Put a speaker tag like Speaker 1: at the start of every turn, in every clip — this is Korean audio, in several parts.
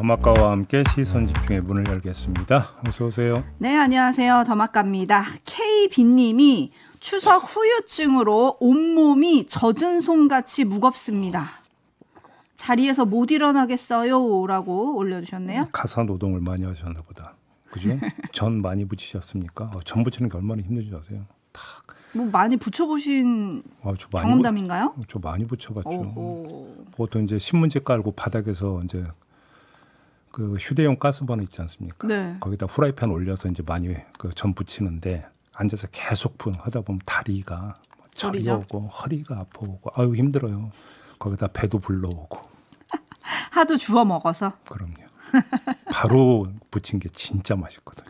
Speaker 1: 더마카와 함께 시선 집중의 문을 열겠습니다. 어서 오세요.
Speaker 2: 네, 안녕하세요. 더마카입니다. KB님이 추석 후유증으로 온몸이 젖은 솜같이 무겁습니다. 자리에서 못 일어나겠어요라고 올려주셨네요.
Speaker 1: 가사 노동을 많이 하셨나 보다. 그죠? 전 많이 붙이셨습니까? 어, 전 붙이는 게 얼마나 힘든지 아세요? 탁.
Speaker 2: 뭐 많이 붙여보신
Speaker 1: 어, 경험담인가요? 부, 저 많이 붙여봤죠.
Speaker 2: 오오.
Speaker 1: 보통 이제 신문지 깔고 바닥에서 이제 그 휴대용 가스버너 있지 않습니까? 네. 거기다 후라이팬 올려서 이제 많이 그 전 부치는데 앉아서 계속 분 하다 보면 다리가
Speaker 2: 저리 뭐 오고
Speaker 1: 허리가 아파오고 아유 힘들어요. 거기다 배도 불러오고
Speaker 2: 하도 주워 먹어서 그럼요.
Speaker 1: 바로 부친 게 진짜 맛있거든요.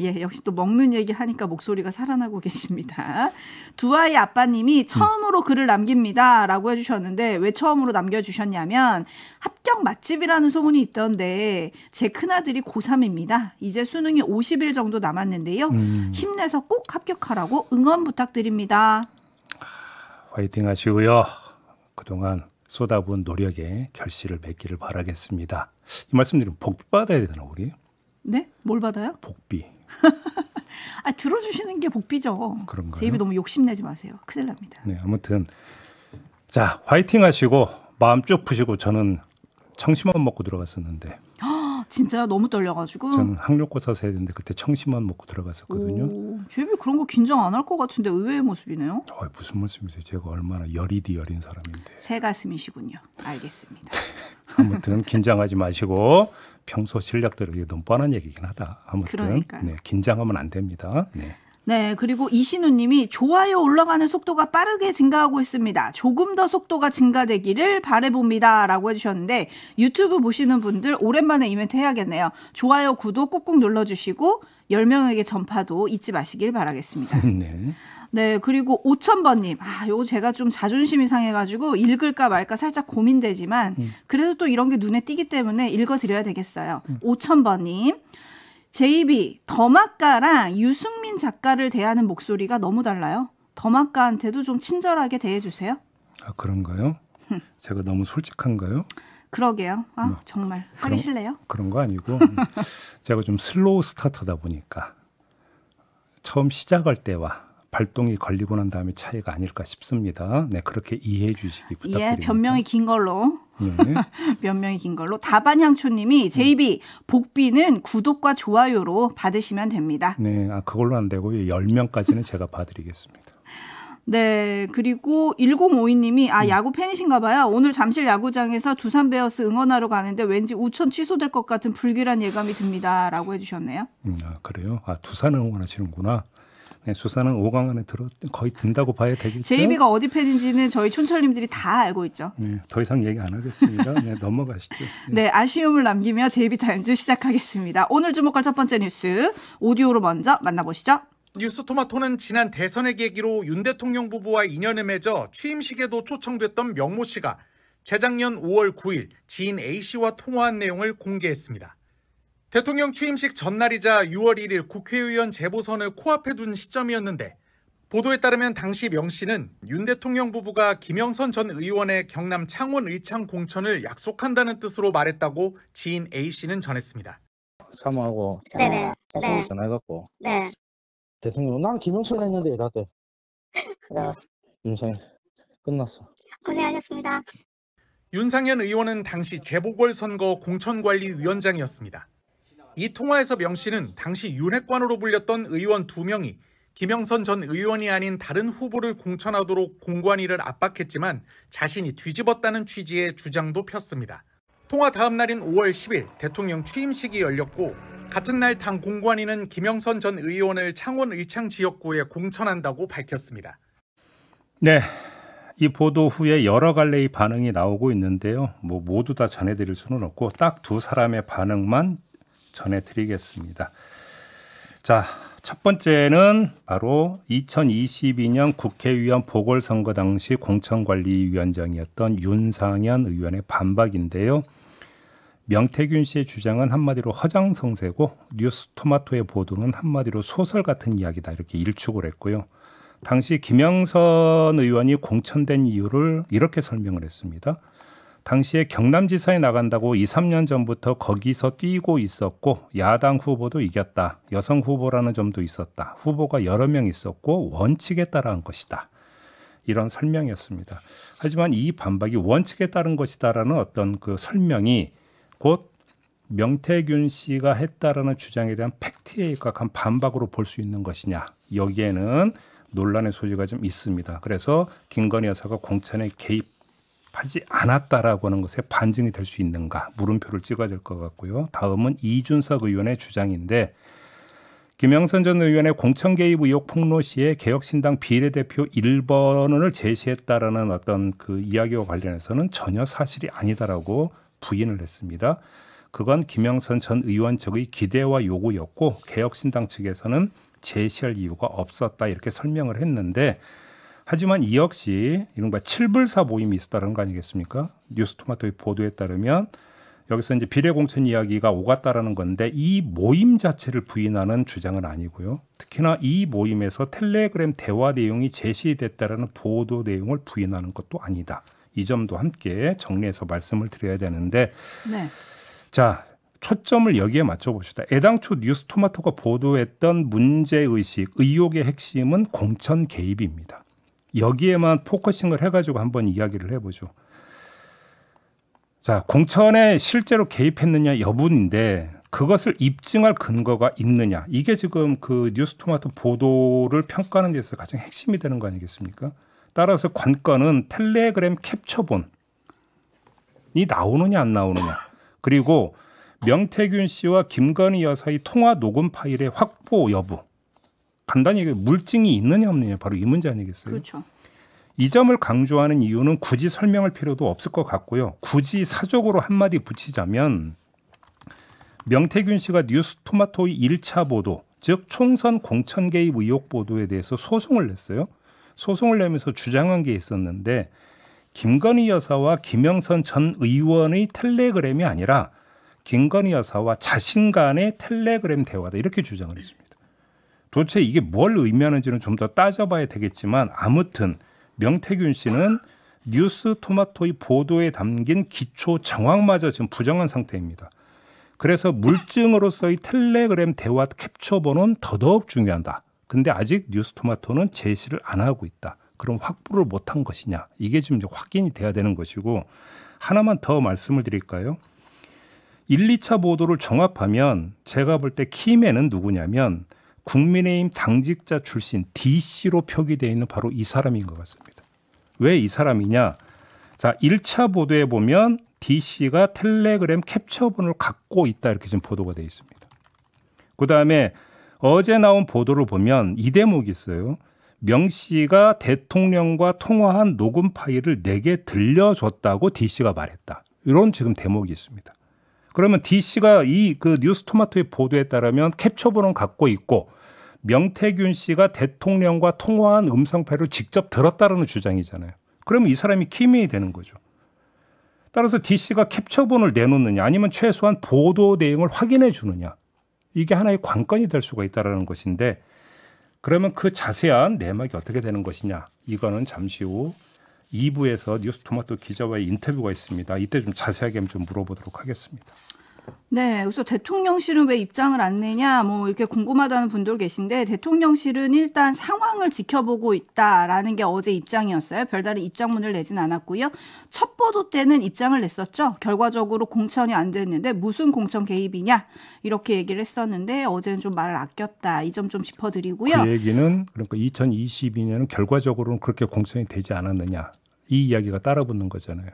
Speaker 2: 예, 역시 또 먹는 얘기 하니까 목소리가 살아나고 계십니다. 두 아이 아빠님이 처음으로 음. 글을 남깁니다. 라고 해주셨는데, 왜 처음으로 남겨주셨냐면, 합격 맛집이라는 소문이 있던데, 제 큰아들이 고3입니다. 이제 수능이 50일 정도 남았는데요. 음. 힘내서 꼭 합격하라고 응원 부탁드립니다.
Speaker 1: 화이팅 하시고요. 그동안 쏟아부은 노력에 결실을 맺기를 바라겠습니다. 이 말씀드리면 복받아야 되나, 우리?
Speaker 2: 네? 뭘 받아요? 복비. 아, 들어주시는 게 복비죠. 그런가요? 제 입에 너무 욕심내지 마세요. 큰일 납니다.
Speaker 1: 네, 아무튼 자 화이팅 하시고 마음 쭉 푸시고 저는 청심환 먹고 들어갔었는데.
Speaker 2: 아, 진짜요? 너무 떨려가지고. 저는
Speaker 1: 학력고사서 야 되는데 그때 청심환 먹고 들어갔었거든요.
Speaker 2: 제비 그런 거 긴장 안 할 것 같은데 의외의 모습이네요.
Speaker 1: 어, 무슨 말씀이세요? 제가 얼마나 열이디 열인 사람인데.
Speaker 2: 새 가슴이시군요. 알겠습니다.
Speaker 1: 아무튼 긴장하지 마시고 평소 실력대로 이게 너무 뻔한 얘기긴 하다. 아무튼 그러니까요. 네, 긴장하면 안 됩니다. 네.
Speaker 2: 네, 그리고 이신우님이 좋아요 올라가는 속도가 빠르게 증가하고 있습니다. 조금 더 속도가 증가되기를 바래봅니다라고 해주셨는데 유튜브 보시는 분들 오랜만에 이벤트 해야겠네요. 좋아요, 구독 꾹꾹 눌러주시고 열명에게 전파도 잊지 마시길 바라겠습니다. 네. 네, 그리고 5천번님. 아, 요거 제가 좀 자존심이 상해가지고 읽을까 말까 살짝 고민되지만 음. 그래도 또 이런 게 눈에 띄기 때문에 읽어드려야 되겠어요. 음. 5천번님. JB, 더마카랑 유승민 작가를 대하는 목소리가 너무 달라요. 더마카한테도 좀 친절하게 대해주세요.
Speaker 1: 아, 그런가요? 제가 너무 솔직한가요?
Speaker 2: 그러게요. 아, 뭐, 정말 그 하기 싫네요.
Speaker 1: 그런 거 아니고 음. 제가 좀 슬로우 스타트다 보니까 처음 시작할 때와 발동이 걸리고 난 다음에 차이가 아닐까 싶습니다. 네, 그렇게 이해해 주시기 예, 부탁드립니다. 예, 변명이
Speaker 2: 긴 걸로. 네. 변명이 긴 걸로. 다반향초님이 JB 네. 복비는 구독과 좋아요로 받으시면 됩니다.
Speaker 1: 네, 아, 그걸로 안 되고 1명까지는 제가 봐드리겠습니다.
Speaker 2: 네, 그리고 1052님이 아 네. 야구 팬이신가 봐요. 오늘 잠실 야구장에서 두산 베어스 응원하러 가는데 왠지 우천 취소될 것 같은 불길한 예감이 듭니다라고 해 주셨네요.
Speaker 1: 음, 아, 그래요? 아, 두산 응원하시는구나. 네, 수사는 5강 안에 들어 거의 든다고 봐야 되겠죠. JB가
Speaker 2: 어디 팬인지는 저희 촌철님들이 다 알고 있죠.
Speaker 1: 네, 더 이상 얘기 안 하겠습니다. 네, 넘어가시죠.
Speaker 2: 네. 네, 아쉬움을 남기며 JB 타임즈 시작하겠습니다. 오늘 주목할 첫 번째 뉴스 오디오로 먼저
Speaker 3: 만나보시죠. 뉴스토마토는 지난 대선의 계기로 윤 대통령 부부와 인연을 맺어 취임식에도 초청됐던 명모 씨가 재작년 5월 9일 지인 A 씨와 통화한 내용을 공개했습니다. 대통령 취임식 전날이자 6월 1일 국회의원 재보선을 코앞에 둔 시점이었는데 보도에 따르면 당시 명 씨는 윤 대통령 부부가 김영선 전 의원의 경남 창원 의창 공천을 약속한다는 뜻으로 말했다고 지인 A 씨는 전했습니다. 사모하고 네네. 네. 전화해갖고 네. 대통령 나는 김영선 했는데 이라대 윤상 끝났어. 고생하셨습니다. 윤상현 의원은 당시 재보궐선거 공천관리위원장이었습니다. 이 통화에서 명 씨는 당시 윤핵관으로 불렸던 의원 2명이 김영선 전 의원이 아닌 다른 후보를 공천하도록 공관위를 압박했지만 자신이 뒤집었다는 취지의 주장도 폈습니다. 통화 다음 날인 5월 10일 대통령 취임식이 열렸고 같은 날 당 공관위는 김영선 전 의원을 창원 의창 지역구에 공천한다고 밝혔습니다.
Speaker 1: 네. 이 보도 후에 여러 갈래의 반응이 나오고 있는데요. 뭐 모두 다 전해드릴 수는 없고 딱 두 사람의 반응만 전해드리겠습니다. 자, 첫 번째는 바로 2022년 국회의원 보궐선거 당시 공천관리위원장이었던 윤상현 의원의 반박인데요. 명태균 씨의 주장은 한마디로 허장성세고 뉴스토마토의 보도는 한마디로 소설 같은 이야기다 이렇게 일축을 했고요. 당시 김영선 의원이 공천된 이유를 이렇게 설명을 했습니다. 당시에 경남지사에 나간다고 2, 3년 전부터 거기서 뛰고 있었고 야당 후보도 이겼다. 여성 후보라는 점도 있었다. 후보가 여러 명 있었고 원칙에 따라한 것이다. 이런 설명이었습니다. 하지만 이 반박이 원칙에 따른 것이다라는 어떤 그 설명이 곧 명태균 씨가 했다라는 주장에 대한 팩트에 입각한 반박으로 볼 수 있는 것이냐 여기에는 논란의 소지가 좀 있습니다. 그래서 김건희 여사가 공천에 개입 하지 않았다라고 하는 것에 반증이 될 수 있는가 물음표를 찍어야 될 것 같고요. 다음은 이준석 의원의 주장인데 김영선 전 의원의 공천 개입 의혹 폭로 시에 개혁신당 비례대표 1번을 제시했다라는 어떤 그 이야기와 관련해서는 전혀 사실이 아니다라고 부인을 했습니다. 그건 김영선 전 의원 측의 기대와 요구였고 개혁신당 측에서는 제시할 이유가 없었다 이렇게 설명을 했는데 하지만 이 역시 이른바 칠불사 모임이 있었다는 거 아니겠습니까? 뉴스토마토의 보도에 따르면 여기서 이제 비례공천 이야기가 오갔다라는 건데 이 모임 자체를 부인하는 주장은 아니고요. 특히나 이 모임에서 텔레그램 대화 내용이 제시됐다라는 보도 내용을 부인하는 것도 아니다. 이 점도 함께 정리해서 말씀을 드려야 되는데 네. 자 초점을 여기에 맞춰봅시다. 애당초 뉴스토마토가 보도했던 문제 의식 의혹의 핵심은 공천 개입입니다. 여기에만 포커싱을 해가지고 한번 이야기를 해보죠. 자, 공천에 실제로 개입했느냐 여부인데 그것을 입증할 근거가 있느냐 이게 지금 그 뉴스토마토 보도를 평가하는 데서 가장 핵심이 되는 거 아니겠습니까? 따라서 관건은 텔레그램 캡처본이 나오느냐 안 나오느냐 그리고 명태균 씨와 김건희 여사의 통화 녹음 파일의 확보 여부 간단히 물증이 있느냐 없느냐 바로 이 문제 아니겠어요? 그렇죠. 이 점을 강조하는 이유는 굳이 설명할 필요도 없을 것 같고요. 굳이 사적으로 한마디 붙이자면 명태균 씨가 뉴스 토마토의 1차 보도, 즉 총선 공천 개입 의혹 보도에 대해서 소송을 냈어요. 소송을 내면서 주장한 게 있었는데 김건희 여사와 김영선 전 의원의 텔레그램이 아니라 김건희 여사와 자신 간의 텔레그램 대화다 이렇게 주장을 했습니다. 도대체 이게 뭘 의미하는지는 좀 더 따져봐야 되겠지만 아무튼 명태균 씨는 뉴스 토마토의 보도에 담긴 기초 정황마저 지금 부정한 상태입니다. 그래서 물증으로서의 텔레그램 대화 캡처본은 더더욱 중요한다. 근데 아직 뉴스 토마토는 제시를 안 하고 있다. 그럼 확보를 못한 것이냐? 이게 지금 확인이 돼야 되는 것이고 하나만 더 말씀을 드릴까요? 1, 2차 보도를 종합하면 제가 볼 때 키맨은 누구냐면 국민의힘 당직자 출신 DC로 표기되어 있는 바로 이 사람인 것 같습니다. 왜 이 사람이냐? 자, 1차 보도에 보면 DC가 텔레그램 캡처본을 갖고 있다 이렇게 지금 보도가 되어 있습니다. 그 다음에 어제 나온 보도를 보면 이 대목이 있어요. 명 씨가 대통령과 통화한 녹음 파일을 내게 들려줬다고 D c 가 말했다. 이런 지금 대목이 있습니다. 그러면 DC가 이 그 뉴스토마토의 보도에 따르면 캡처본은 갖고 있고 명태균 씨가 대통령과 통화한 음성 파일을 직접 들었다라는 주장이잖아요. 그러면 이 사람이 키미이 되는 거죠. 따라서 DC가 캡처본을 내놓느냐 아니면 최소한 보도 내용을 확인해 주느냐 이게 하나의 관건이 될 수가 있다라는 것인데 그러면 그 자세한 내막이 어떻게 되는 것이냐 이거는 잠시 후 2부에서 뉴스 토마토 기자와의 인터뷰가 있습니다. 이때 좀 자세하게 좀 물어보도록 하겠습니다.
Speaker 2: 네, 그래서 대통령실은 왜 입장을 안 내냐, 뭐 이렇게 궁금하다는 분들 계신데 대통령실은 일단 상황을 지켜보고 있다라는 게 어제 입장이었어요. 별다른 입장문을 내진 않았고요. 첫 보도 때는 입장을 냈었죠. 결과적으로 공천이 안 됐는데 무슨 공천 개입이냐 이렇게 얘기를 했었는데 어제는 좀 말을 아꼈다 이 점 좀 짚어드리고요. 그
Speaker 1: 얘기는 그러니까 2022년은 결과적으로는 그렇게 공천이 되지 않았느냐 이 이야기가 따라붙는 거잖아요.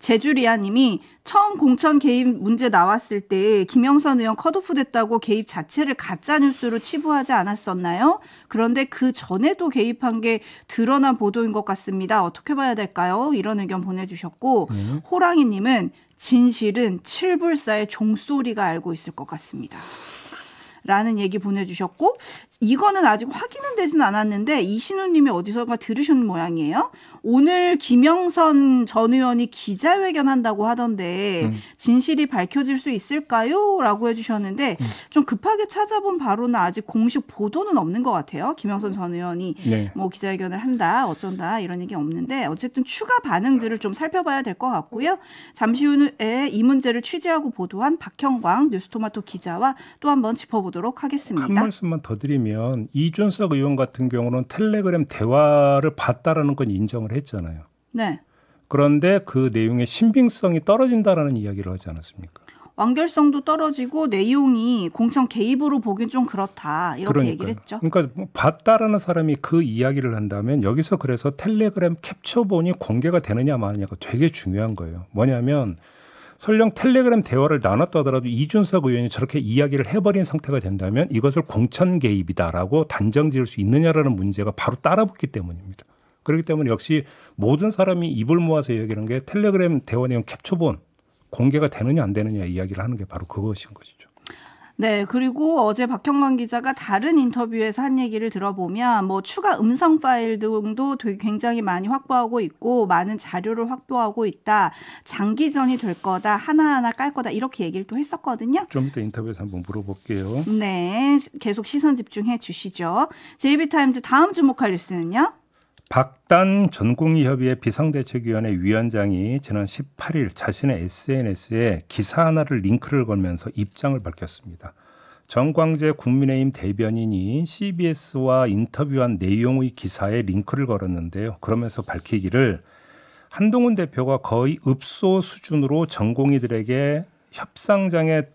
Speaker 2: 제주리아님이 처음 공천 개입 문제 나왔을 때 김영선 의원 컷오프 됐다고 개입 자체를 가짜뉴스로 치부하지 않았었나요? 그런데 그 전에도 개입한 게 드러난 보도인 것 같습니다. 어떻게 봐야 될까요? 이런 의견 보내주셨고, 네. 호랑이님은 진실은 칠불사의 종소리가 알고 있을 것 같습니다. 라는 얘기 보내주셨고 이거는 아직 확인은 되진 않았는데 이신우님이 어디선가 들으신 모양이에요. 오늘 김영선 전 의원이 기자회견 한다고 하던데 음. 진실이 밝혀질 수 있을까요? 라고 해주셨는데 음. 좀 급하게 찾아본 바로는 아직 공식 보도는 없는 것 같아요. 김영선 전 의원이 네. 뭐 기자회견을 한다, 어쩐다 이런 얘기 없는데 어쨌든 추가 반응들을 좀 살펴봐야 될 것 같고요. 잠시 후에 이 문제를 취재하고 보도한 박형광 뉴스토마토 기자와 또 한 번 짚어보도록 하겠습니다. 한 말씀만
Speaker 1: 더 드리면 보면 이준석 의원 같은 경우는 텔레그램 대화를 봤다라는 건 인정을 했잖아요. 네. 그런데 그 내용의 신빙성이 떨어진다라는 이야기를 하지 않았습니까?
Speaker 2: 완결성도 떨어지고 내용이 공천 개입으로 보긴 좀 그렇다 이렇게 그러니까요. 얘기를 했죠.
Speaker 1: 그러니까 뭐 봤다라는 사람이 그 이야기를 한다면 여기서 그래서 텔레그램 캡처본이 공개가 되느냐 마느냐가 되게 중요한 거예요. 뭐냐면 설령 텔레그램 대화를 나눴다더라도 이준석 의원이 저렇게 이야기를 해버린 상태가 된다면 이것을 공천 개입이다라고 단정 지을 수 있느냐라는 문제가 바로 따라붙기 때문입니다. 그렇기 때문에 역시 모든 사람이 입을 모아서 얘기하는 게 텔레그램 대화 내용 캡처본 공개가 되느냐 안 되느냐 이야기를 하는 게 바로 그것인 거죠.
Speaker 2: 네, 그리고 어제 박형관 기자가 다른 인터뷰에서 한 얘기를 들어보면 뭐 추가 음성 파일 등도 되게 굉장히 많이 확보하고 있고 많은 자료를 확보하고 있다. 장기전이 될 거다. 하나하나 깔 거다. 이렇게 얘기를 또 했었거든요.
Speaker 1: 좀 이따 인터뷰에서 한번 물어볼게요.
Speaker 2: 네, 계속 시선 집중해 주시죠. 제이비타임즈 다음 주목할 뉴스는요?
Speaker 1: 박단 전공의협의회 비상대책위원회 위원장이 지난 18일 자신의 SNS에 기사 하나를 링크를 걸면서 입장을 밝혔습니다. 정광재 국민의힘 대변인이 CBS와 인터뷰한 내용의 기사에 링크를 걸었는데요. 그러면서 밝히기를 한동훈 대표가 거의 읍소 수준으로 전공의들에게 협상장에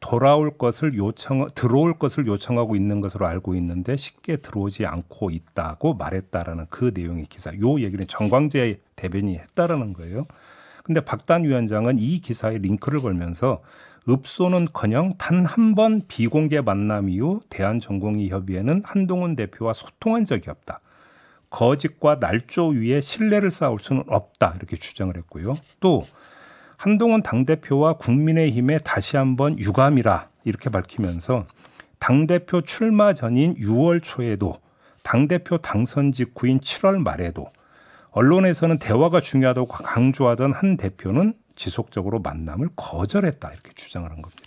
Speaker 1: 돌아올 것을 요청 들어올 것을 요청하고 있는 것으로 알고 있는데 쉽게 들어오지 않고 있다고 말했다라는 그 내용의 기사. 요 얘기는 정광재 대변인이 했다라는 거예요. 근데 박단 위원장은 이 기사에 링크를 걸면서 읍소는커녕 단 한 번 비공개 만남 이후 대한전공의 협의회는 한동훈 대표와 소통한 적이 없다. 거짓과 날조 위에 신뢰를 쌓을 수는 없다 이렇게 주장을 했고요. 또 한동훈 당대표와 국민의힘에 다시 한번 유감이라 이렇게 밝히면서 당대표 출마 전인 6월 초에도 당대표 당선 직후인 7월 말에도 언론에서는 대화가 중요하다고 강조하던 한 대표는 지속적으로 만남을 거절했다 이렇게 주장을 한 겁니다.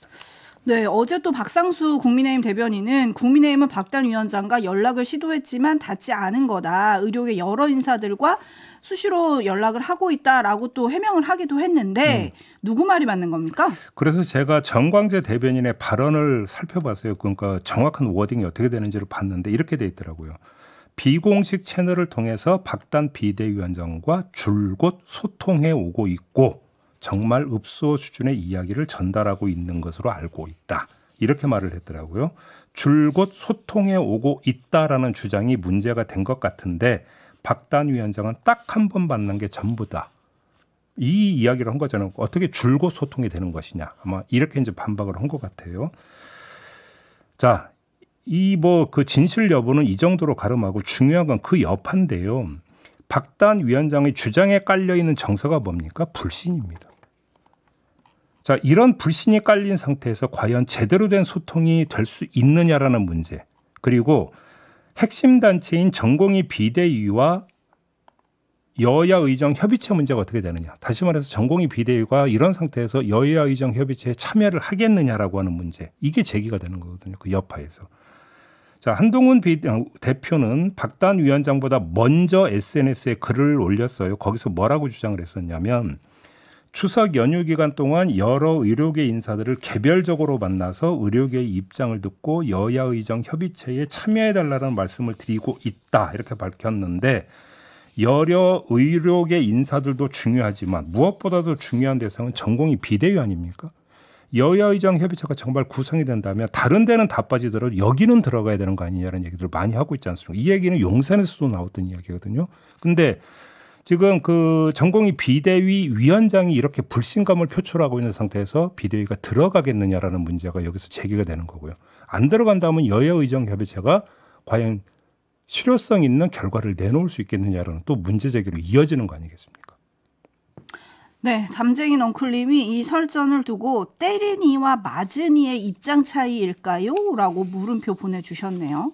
Speaker 2: 네, 어제 또 박상수 국민의힘 대변인은 국민의힘은 박단 위원장과 연락을 시도했지만 닿지 않은 거다. 의료계 여러 인사들과 수시로 연락을 하고 있다라고 또 해명을 하기도 했는데 음. 누구 말이 맞는 겁니까?
Speaker 1: 그래서 제가 정광재 대변인의 발언을 살펴봤어요. 그러니까 정확한 워딩이 어떻게 되는지를 봤는데 이렇게 돼 있더라고요. 비공식 채널을 통해서 박단 비대위원장과 줄곧 소통해 오고 있고 정말 읍소 수준의 이야기를 전달하고 있는 것으로 알고 있다. 이렇게 말을 했더라고요. 줄곧 소통해 오고 있다라는 주장이 문제가 된 것 같은데 박단 위원장은 딱 한 번 받는 게 전부다. 이 이야기를 한 거잖아요. 어떻게 줄곧 소통이 되는 것이냐. 아마 이렇게 이제 반박을 한 것 같아요. 자, 이 뭐 그 진실 여부는 이 정도로 가름하고 중요한 건 그 여파인데요. 박단 위원장의 주장에 깔려 있는 정서가 뭡니까? 불신입니다. 자, 이런 불신이 깔린 상태에서 과연 제대로 된 소통이 될 수 있느냐라는 문제. 그리고 핵심 단체인 전공의 비대위와 여야 의정 협의체 문제가 어떻게 되느냐. 다시 말해서 전공의 비대위가 이런 상태에서 여야 의정 협의체에 참여를 하겠느냐라고 하는 문제. 이게 제기가 되는 거거든요. 그 여파에서. 자, 한동훈 비, 어, 대표는 박단 위원장보다 먼저 SNS에 글을 올렸어요. 거기서 뭐라고 주장을 했었냐면 추석 연휴 기간 동안 여러 의료계 인사들을 개별적으로 만나서 의료계의 입장을 듣고 여야 의정 협의체에 참여해 달라는 말씀을 드리고 있다 이렇게 밝혔는데 여려 의료계 인사들도 중요하지만 무엇보다도 중요한 대상은 전공이 비대위 아닙니까? 여야 의정 협의체가 정말 구성이 된다면 다른 데는 다 빠지더라도 여기는 들어가야 되는 거아니냐는얘기들 많이 하고 있지 않습니까? 이 얘기는 용산에서도 나왔던 이야기거든요. 근데 지금 그 전공이 비대위 위원장이 이렇게 불신감을 표출하고 있는 상태에서 비대위가 들어가겠느냐라는 문제가 여기서 제기가 되는 거고요. 안 들어간다면 여야의정협의체가 과연 실효성 있는 결과를 내놓을 수 있겠느냐라는 또 문제 제기로 이어지는 거 아니겠습니까?
Speaker 2: 네, 담쟁이 넝클님이이 설전을 두고 때린 이와 맞은 이의 입장 차이일까요? 라고 물음표 보내주셨네요.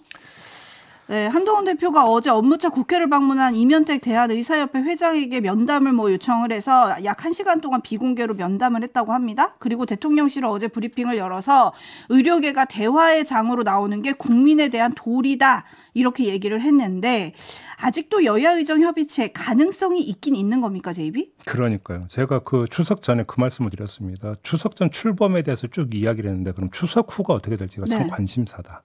Speaker 2: 네, 한동훈 대표가 어제 업무차 국회를 방문한 이면택 대한의사협회 회장에게 면담을 뭐 요청을 해서 약1시간 동안 비공개로 면담을 했다고 합니다. 그리고 대통령실은 어제 브리핑을 열어서 의료계가 대화의 장으로 나오는 게 국민에 대한 도리다. 이렇게 얘기를 했는데 아직도 여야 의정 협의체 가능성이 있긴 있는 겁니까, 제이비?
Speaker 1: 그러니까요. 제가 그 추석 전에 그 말씀을 드렸습니다. 추석 전 출범에 대해서 쭉 이야기를 했는데 그럼 추석 후가 어떻게 될지가 네. 참 관심사다.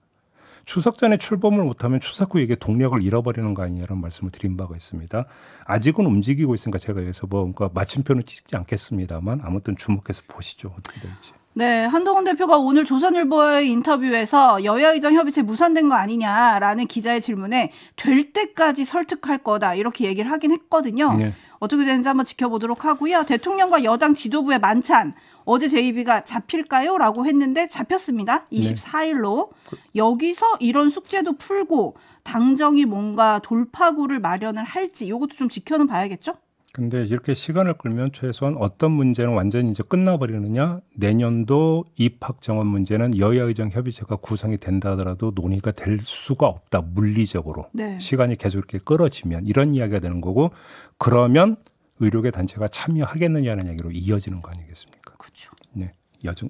Speaker 1: 추석 전에 출범을 못하면 추석 후에 동력을 잃어버리는 거아니냐는 말씀을 드린 바가 있습니다. 아직은 움직이고 있으니까 제가 여기서 뭔가 뭐 러니까 마침표는 찍지 않겠습니다만 아무튼 주목해서 보시죠 어떻게 될지.
Speaker 2: 네, 한동훈 대표가 오늘 조선일보의 인터뷰에서 여야의정 협의체 무산된 거 아니냐라는 기자의 질문에 될 때까지 설득할 거다 이렇게 얘기를 하긴 했거든요. 네. 어떻게 되는지 한번 지켜보도록 하고요. 대통령과 여당 지도부의 만찬 어제 제이비가 잡힐까요? 라고 했는데 잡혔습니다. 24일로. 네. 여기서 이런 숙제도 풀고 당정이 뭔가 돌파구를 마련을 할지 이것도 좀 지켜는 봐야겠죠?
Speaker 1: 근데 이렇게 시간을 끌면 최소한 어떤 문제는 완전히 이제 끝나버리느냐 내년도 입학 정원 문제는 여야 의정 협의체가 구성이 된다 하더라도 논의가 될 수가 없다 물리적으로 네. 시간이 계속 이렇게 끌어지면 이런 이야기가 되는 거고 그러면 의료계 단체가 참여하겠느냐는 이야기로 이어지는 거 아니겠습니까? 그렇죠. 네.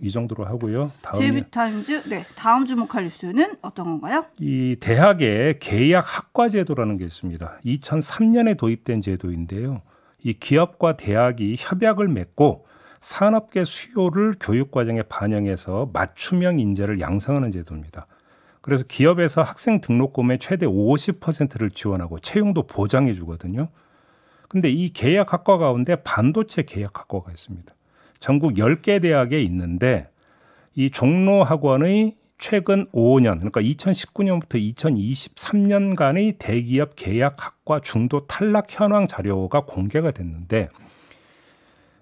Speaker 1: 이 정도로 하고요.
Speaker 2: 제이비타임즈 네 다음 주목할 뉴스는 어떤 건가요?
Speaker 1: 이 대학의 계약 학과 제도라는 게 있습니다. 2003년에 도입된 제도인데요. 이 기업과 대학이 협약을 맺고 산업계 수요를 교육 과정에 반영해서 맞춤형 인재를 양성하는 제도입니다. 그래서 기업에서 학생 등록금의 최대 50%를 지원하고 채용도 보장해 주거든요. 근데 이 계약 학과 가운데 반도체 계약 학과가 있습니다. 전국 10개 대학에 있는데 이 종로 학원의 최근 5년 그러니까 2019년부터 2023년간의 대기업 계약 학과 중도 탈락 현황 자료가 공개가 됐는데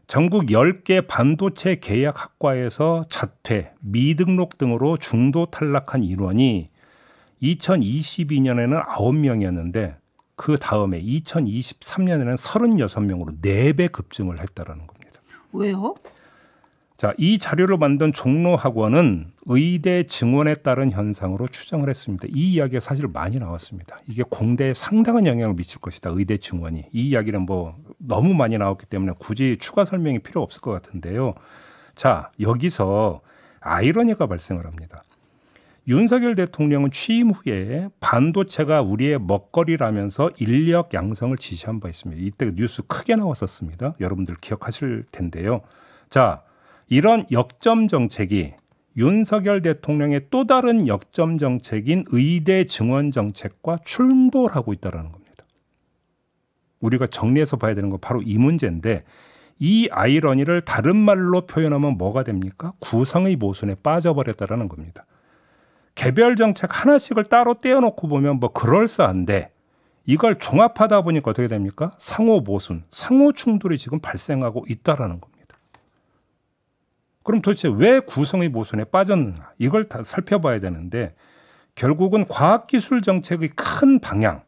Speaker 1: 전국 10개 반도체 계약 학과에서 자퇴, 미등록 등으로 중도 탈락한 인원이 2022년에는 9명이었는데 그 다음에 2023년에는 36명으로 4배 급증을 했다라는 거예요. 왜요? 자, 이 자료를 만든 종로학원은 의대 증원에 따른 현상으로 추정을 했습니다. 이 이야기가 사실 많이 나왔습니다. 이게 공대에 상당한 영향을 미칠 것이다. 의대 증원이. 이 이야기는 뭐 너무 많이 나왔기 때문에 굳이 추가 설명이 필요 없을 것 같은데요. 자, 여기서 아이러니가 발생을 합니다. 윤석열 대통령은 취임 후에 반도체가 우리의 먹거리라면서 인력 양성을 지시한 바 있습니다. 이때 뉴스 크게 나왔었습니다. 여러분들 기억하실 텐데요. 자, 이런 역점 정책이 윤석열 대통령의 또 다른 역점 정책인 의대 증원 정책과 충돌하고 있다라는 겁니다. 우리가 정리해서 봐야 되는 건 바로 이 문제인데 이 아이러니를 다른 말로 표현하면 뭐가 됩니까? 구성의 모순에 빠져버렸다라는 겁니다. 개별 정책 하나씩을 따로 떼어놓고 보면 뭐 그럴싸한데 이걸 종합하다 보니까 어떻게 됩니까? 상호 모순, 상호 충돌이 지금 발생하고 있다라는 겁니다. 그럼 도대체 왜 구성의 모순에 빠졌느냐? 이걸 다 살펴봐야 되는데 결국은 과학기술 정책의 큰 방향,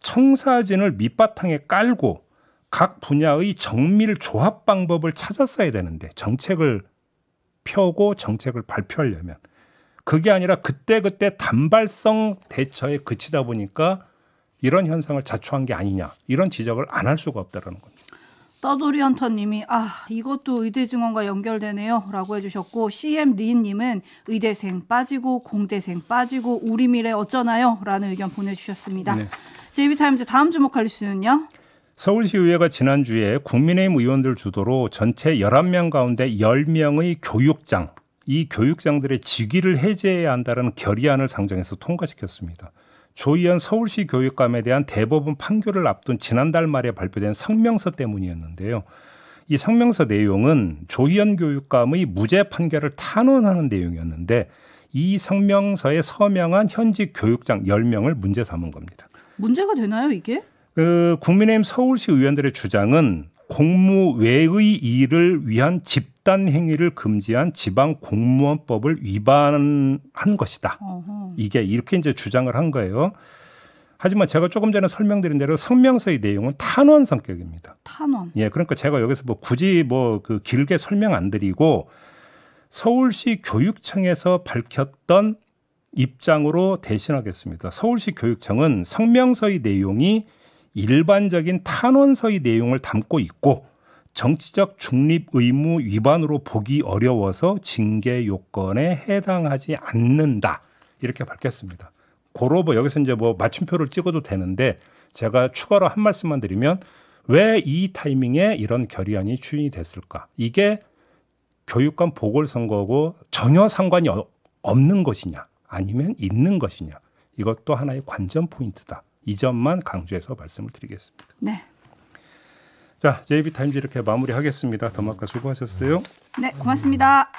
Speaker 1: 청사진을 밑바탕에 깔고 각 분야의 정밀 조합 방법을 찾았어야 되는데 정책을 펴고 정책을 발표하려면 그게 아니라 그때그때 단발성 대처에 그치다 보니까 이런 현상을 자초한 게 아니냐 이런 지적을 안 할 수가 없다라는 겁니다.
Speaker 2: 떠돌이 헌터님이 아 이것도 의대 증언과 연결되네요라고 해주셨고 CM 리님은 의대생 빠지고 공대생 빠지고 우리 미래 어쩌나요라는 의견 보내주셨습니다. 네. 제이타임즈 다음 주목할 뉴는요
Speaker 1: 서울시의회가 지난주에 국민의힘 의원들 주도로 전체 11명 가운데 10명의 교육장 이 교육장들의 직위를 해제해야 한다는 결의안을 상정해서 통과시켰습니다. 조희연 서울시 교육감에 대한 대법원 판결을 앞둔 지난달 말에 발표된 성명서 때문이었는데요. 이 성명서 내용은 조희연 교육감의 무죄 판결을 탄원하는 내용이었는데 이 성명서에 서명한 현직 교육장 10명을 문제 삼은 겁니다.
Speaker 2: 문제가 되나요, 이게?
Speaker 1: 그 국민의힘 서울시 의원들의 주장은 공무 외의 일을 위한 집단 행위를 금지한 지방 공무원법을 위반한 것이다. 어허. 이게 이렇게 이제 주장을 한 거예요. 하지만 제가 조금 전에 설명드린 대로 성명서의 내용은 탄원 성격입니다. 탄원. 예, 그러니까 제가 여기서 뭐 굳이 뭐 그 길게 설명 안 드리고 서울시 교육청에서 밝혔던 입장으로 대신하겠습니다. 서울시 교육청은 성명서의 내용이 일반적인 탄원서의 내용을 담고 있고 정치적 중립 의무 위반으로 보기 어려워서 징계 요건에 해당하지 않는다. 이렇게 밝혔습니다. 고로버 뭐 여기서 이제 뭐 맞춤표를 찍어도 되는데 제가 추가로 한 말씀만 드리면 왜 이 타이밍에 이런 결의안이 추인이 됐을까? 이게 교육감 보궐선거고 전혀 상관이 없는 것이냐 아니면 있는 것이냐 이것도 하나의 관전 포인트다. 이 점만 강조해서 말씀을 드리겠습니다. 네. 자, JB 타임즈 이렇게 마무리하겠습니다. 더마카 수고하셨어요.
Speaker 2: 네, 고맙습니다.